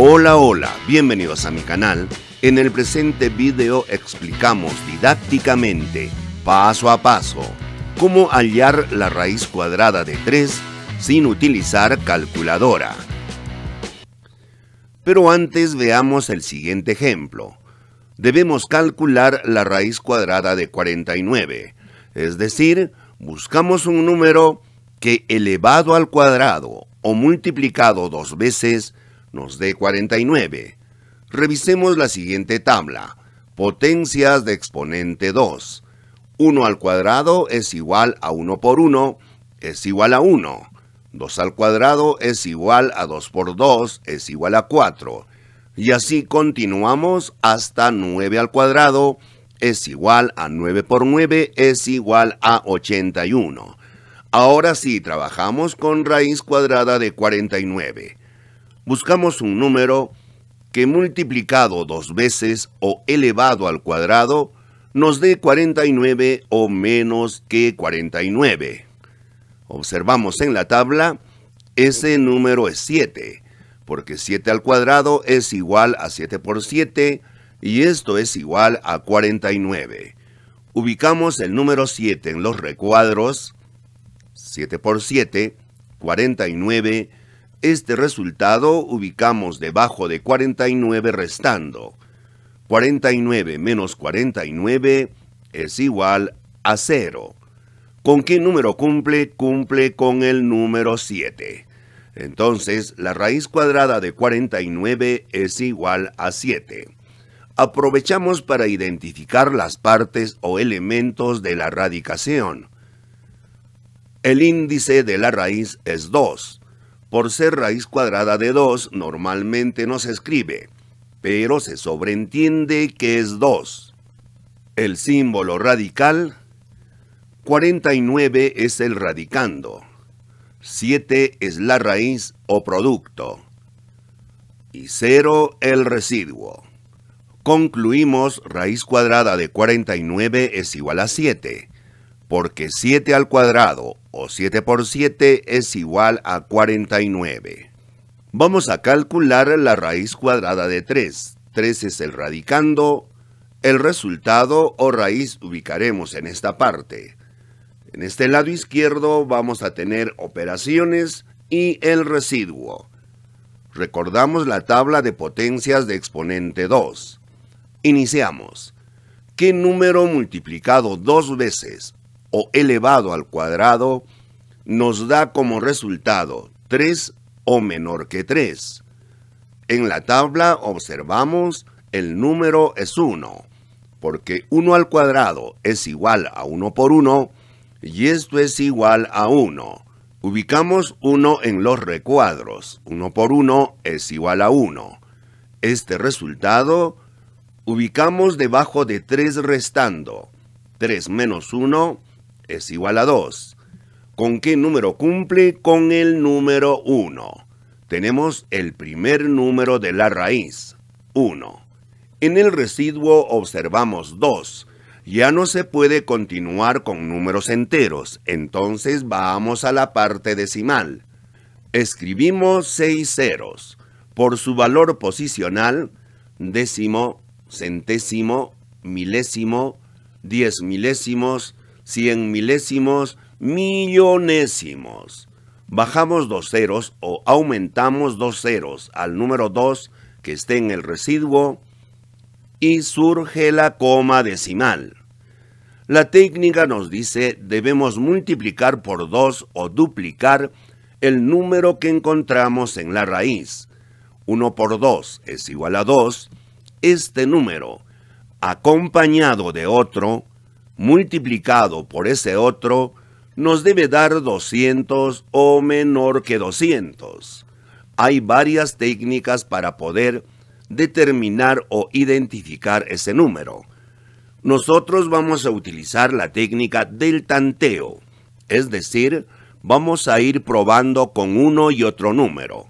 Hola, hola, bienvenidos a mi canal. En el presente video explicamos didácticamente, paso a paso, cómo hallar la raíz cuadrada de 3 sin utilizar calculadora. Pero antes veamos el siguiente ejemplo. Debemos calcular la raíz cuadrada de 49, es decir, buscamos un número que elevado al cuadrado o multiplicado dos veces nos dé 49. Revisemos la siguiente tabla. Potencias de exponente 2. 1 al cuadrado es igual a 1 por 1, es igual a 1. 2 al cuadrado es igual a 2 por 2, es igual a 4. Y así continuamos hasta 9 al cuadrado, es igual a 9 por 9, es igual a 81. Ahora sí, trabajamos con raíz cuadrada de 49 buscamos un número que multiplicado dos veces o elevado al cuadrado nos dé 49 o menos que 49. Observamos en la tabla, ese número es 7, porque 7 al cuadrado es igual a 7 por 7 y esto es igual a 49. Ubicamos el número 7 en los recuadros, 7 por 7, 49 este resultado ubicamos debajo de 49 restando. 49 menos 49 es igual a 0. ¿Con qué número cumple? Cumple con el número 7. Entonces, la raíz cuadrada de 49 es igual a 7. Aprovechamos para identificar las partes o elementos de la radicación. El índice de la raíz es 2. Por ser raíz cuadrada de 2, normalmente no se escribe, pero se sobreentiende que es 2. El símbolo radical 49 es el radicando, 7 es la raíz o producto y 0 el residuo. Concluimos raíz cuadrada de 49 es igual a 7, porque 7 al cuadrado 7 por 7 es igual a 49. Vamos a calcular la raíz cuadrada de 3. 3 es el radicando. El resultado o raíz ubicaremos en esta parte. En este lado izquierdo vamos a tener operaciones y el residuo. Recordamos la tabla de potencias de exponente 2. Iniciamos. ¿Qué número multiplicado dos veces o elevado al cuadrado nos da como resultado 3 o menor que 3. En la tabla observamos el número es 1, porque 1 al cuadrado es igual a 1 por 1 y esto es igual a 1. Ubicamos 1 en los recuadros, 1 por 1 es igual a 1. Este resultado ubicamos debajo de 3 restando, 3 menos 1 es igual a 2. ¿Con qué número cumple? Con el número 1. Tenemos el primer número de la raíz, 1. En el residuo observamos 2. Ya no se puede continuar con números enteros, entonces vamos a la parte decimal. Escribimos 6 ceros. Por su valor posicional, décimo, centésimo, milésimo, diez milésimos, cien milésimos, millonésimos. Bajamos dos ceros o aumentamos dos ceros al número 2 que esté en el residuo y surge la coma decimal. La técnica nos dice debemos multiplicar por 2 o duplicar el número que encontramos en la raíz. 1 por 2 es igual a 2. Este número, acompañado de otro, multiplicado por ese otro nos debe dar 200 o menor que 200. Hay varias técnicas para poder determinar o identificar ese número. Nosotros vamos a utilizar la técnica del tanteo, es decir, vamos a ir probando con uno y otro número.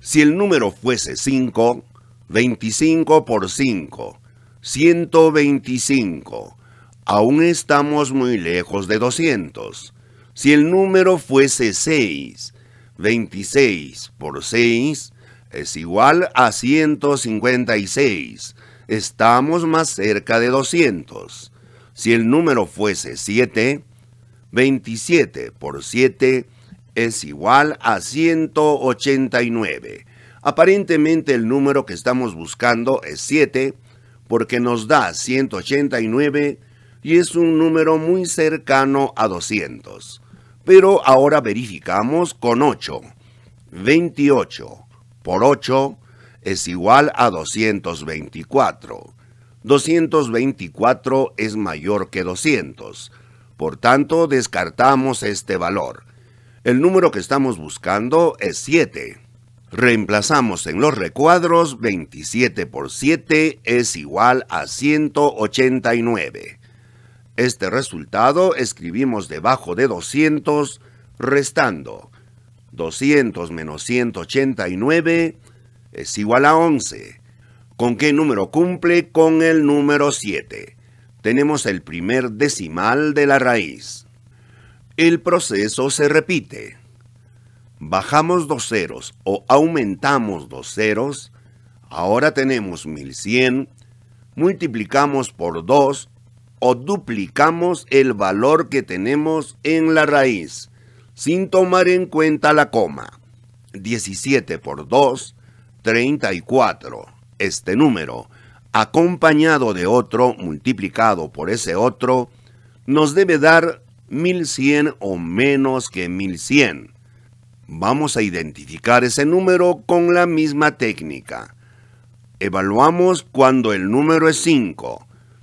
Si el número fuese 5, 25 por 5, 125, Aún estamos muy lejos de 200. Si el número fuese 6, 26 por 6 es igual a 156. Estamos más cerca de 200. Si el número fuese 7, 27 por 7 es igual a 189. Aparentemente el número que estamos buscando es 7 porque nos da 189 y es un número muy cercano a 200. Pero ahora verificamos con 8. 28 por 8 es igual a 224. 224 es mayor que 200. Por tanto, descartamos este valor. El número que estamos buscando es 7. Reemplazamos en los recuadros 27 por 7 es igual a 189. Este resultado escribimos debajo de 200 restando. 200 menos 189 es igual a 11. ¿Con qué número cumple? Con el número 7. Tenemos el primer decimal de la raíz. El proceso se repite. Bajamos dos ceros o aumentamos dos ceros. Ahora tenemos 1100. Multiplicamos por 2 o duplicamos el valor que tenemos en la raíz, sin tomar en cuenta la coma. 17 por 2, 34. Este número, acompañado de otro multiplicado por ese otro, nos debe dar 1100 o menos que 1100. Vamos a identificar ese número con la misma técnica. Evaluamos cuando el número es 5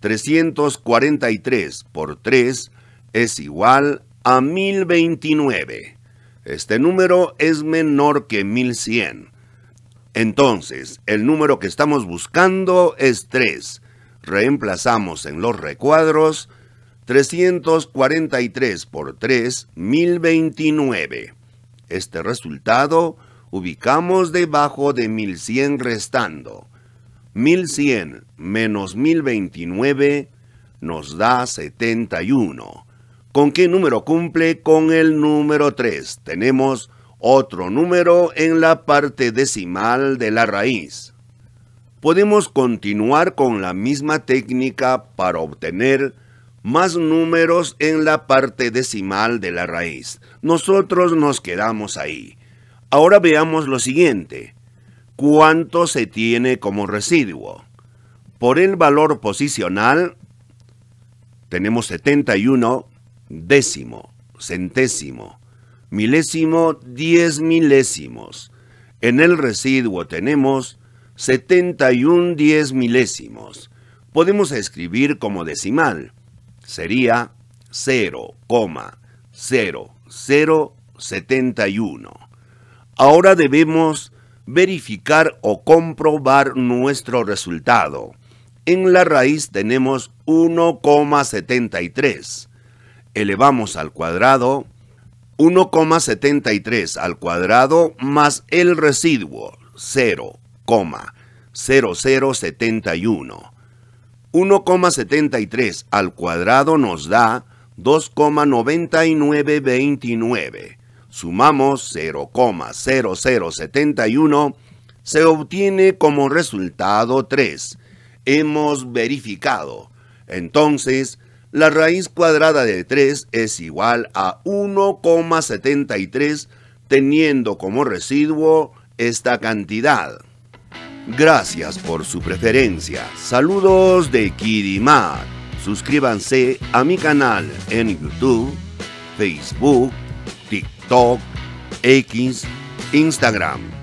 343 por 3 es igual a 1029. Este número es menor que 1100. Entonces, el número que estamos buscando es 3. Reemplazamos en los recuadros 343 por 3, 1029. Este resultado ubicamos debajo de 1100 restando. 1100 menos 1029 nos da 71. ¿Con qué número cumple? Con el número 3. Tenemos otro número en la parte decimal de la raíz. Podemos continuar con la misma técnica para obtener más números en la parte decimal de la raíz. Nosotros nos quedamos ahí. Ahora veamos lo siguiente. ¿Cuánto se tiene como residuo? Por el valor posicional tenemos 71 décimo, centésimo, milésimo, diez milésimos. En el residuo tenemos 71 diez milésimos. Podemos escribir como decimal. Sería 0,0071. Ahora debemos verificar o comprobar nuestro resultado en la raíz tenemos 1,73. Elevamos al cuadrado 1,73 al cuadrado más el residuo 0,0071. 1,73 al cuadrado nos da 2,9929. Sumamos 0,0071, se obtiene como resultado 3 hemos verificado. Entonces, la raíz cuadrada de 3 es igual a 1,73 teniendo como residuo esta cantidad. Gracias por su preferencia. Saludos de Kidimar. Suscríbanse a mi canal en YouTube, Facebook, TikTok, X, Instagram.